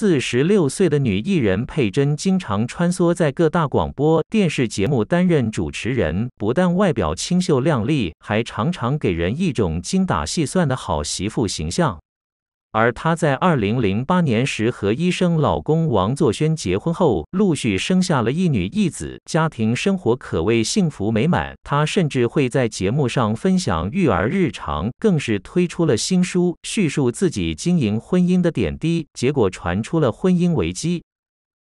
四十六岁的女艺人佩珍经常穿梭在各大广播电视节目担任主持人，不但外表清秀靓丽，还常常给人一种精打细算的好媳妇形象。而她在二零零八年时和医生老公王作轩结婚后，陆续生下了一女一子，家庭生活可谓幸福美满。她甚至会在节目上分享育儿日常，更是推出了新书，叙述自己经营婚姻的点滴。结果传出了婚姻危机。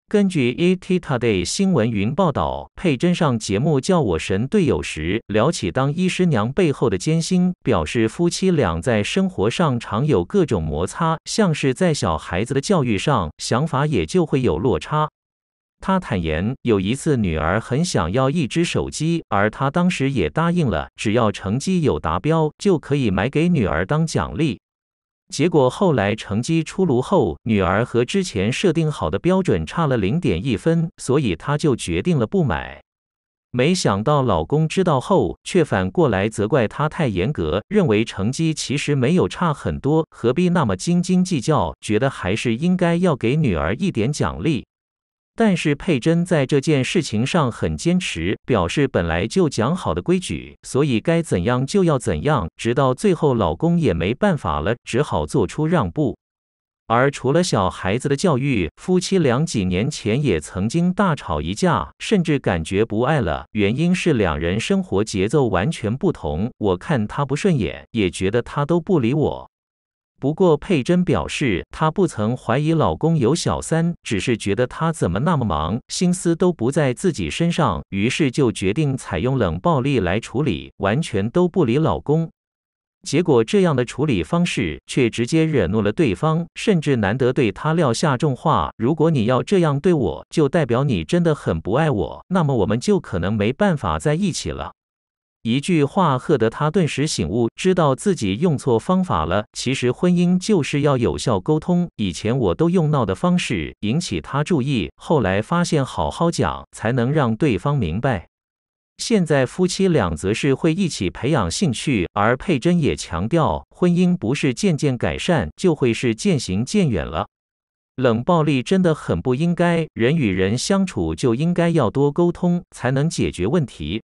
根据《ET Today》新闻云报道，佩珍上节目叫“我神队友”时，聊起当医师娘背后的艰辛，表示夫妻俩在生活上常有各种摩擦，像是在小孩子的教育上，想法也就会有落差。他坦言，有一次女儿很想要一只手机，而他当时也答应了，只要成绩有达标，就可以买给女儿当奖励。结果后来成绩出炉后，女儿和之前设定好的标准差了零点一分，所以她就决定了不买。没想到老公知道后，却反过来责怪她太严格，认为成绩其实没有差很多，何必那么斤斤计较，觉得还是应该要给女儿一点奖励。但是佩珍在这件事情上很坚持，表示本来就讲好的规矩，所以该怎样就要怎样。直到最后，老公也没办法了，只好做出让步。而除了小孩子的教育，夫妻俩几年前也曾经大吵一架，甚至感觉不爱了。原因是两人生活节奏完全不同，我看他不顺眼，也觉得他都不理我。不过，佩珍表示，她不曾怀疑老公有小三，只是觉得他怎么那么忙，心思都不在自己身上，于是就决定采用冷暴力来处理，完全都不理老公。结果，这样的处理方式却直接惹怒了对方，甚至难得对他撂下重话：“如果你要这样对我，就代表你真的很不爱我，那么我们就可能没办法在一起了。”一句话喝得他顿时醒悟，知道自己用错方法了。其实婚姻就是要有效沟通，以前我都用闹的方式引起他注意，后来发现好好讲才能让对方明白。现在夫妻俩则是会一起培养兴趣，而佩珍也强调，婚姻不是渐渐改善，就会是渐行渐远了。冷暴力真的很不应该，人与人相处就应该要多沟通，才能解决问题。